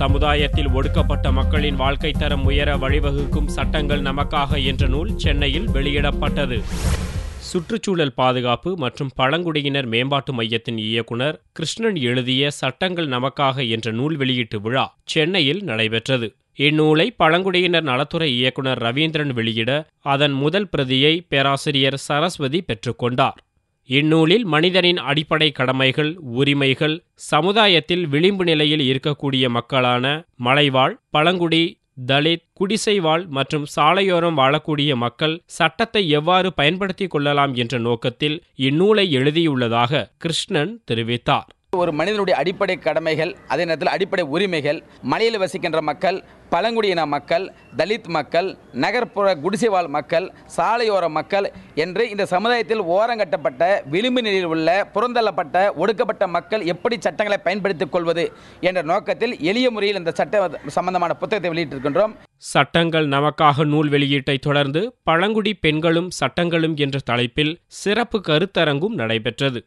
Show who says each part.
Speaker 1: சமுதாயத்தில் ஒடுக்கப்பட்ட மக்களின் வாழ்க்கை தரம் உயர வழிவகுக்கும் சட்டங்கள் நமக்காக என்ற நூல் சென்னையில் வெளியிடப்பட்டது சுற்றுச்சூழல் பாதுகாப்பு மற்றும் பழங்குடியினர் மேம்பாட்டு மையத்தின் இயக்குனர் கிருஷ்ணன் எழுதிய சட்டங்கள் நமக்காக என்ற நூல் வெளியீட்டு விழா சென்னையில் நடைபெற்றது இந்நூலை பழங்குடியினர் நலத்துறை இயக்குனர் ரவீந்திரன் வெளியிட அதன் முதல் பிரதியை பேராசிரியர் சரஸ்வதி பெற்றுக்கொண்டார் இந்நூலில் மனிதனின் அடிப்படை கடமைகள் உரிமைகள் சமுதாயத்தில் விளிம்பு நிலையில் இருக்கக்கூடிய மக்களான மலைவாழ் பழங்குடி தலித் குடிசைவாழ் மற்றும் சாலையோரம் வாழக்கூடிய மக்கள் சட்டத்தை எவ்வாறு பயன்படுத்திக் கொள்ளலாம் என்ற நோக்கத்தில் இந்நூலை எழுதியுள்ளதாக கிருஷ்ணன் தெரிவித்தார்
Speaker 2: ஒரு மனிதனுடைய அடிப்படை கடமைகள் அதே நேரத்தில் அடிப்படை உரிமைகள் மலையில் வசிக்கின்ற மக்கள் பழங்குடியின மக்கள் தலித் மக்கள் நகர்ப்புற குடிசைவாழ் மக்கள் சாலையோர மக்கள் என்று இந்த சமுதாயத்தில் ஓரங்கட்டப்பட்ட விளிம்பு நிலையில் உள்ள புறந்தள்ளப்பட்ட ஒடுக்கப்பட்ட மக்கள் எப்படி சட்டங்களை பயன்படுத்திக் கொள்வது என்ற நோக்கத்தில் எளிய முறையில் இந்த சட்ட சம்பந்தமான புத்தகத்தை வெளியிட்டிருக்கின்றோம்
Speaker 1: சட்டங்கள் நமக்காக நூல் வெளியீட்டை தொடர்ந்து பழங்குடி பெண்களும் சட்டங்களும் என்ற தலைப்பில் சிறப்பு கருத்தரங்கும் நடைபெற்றது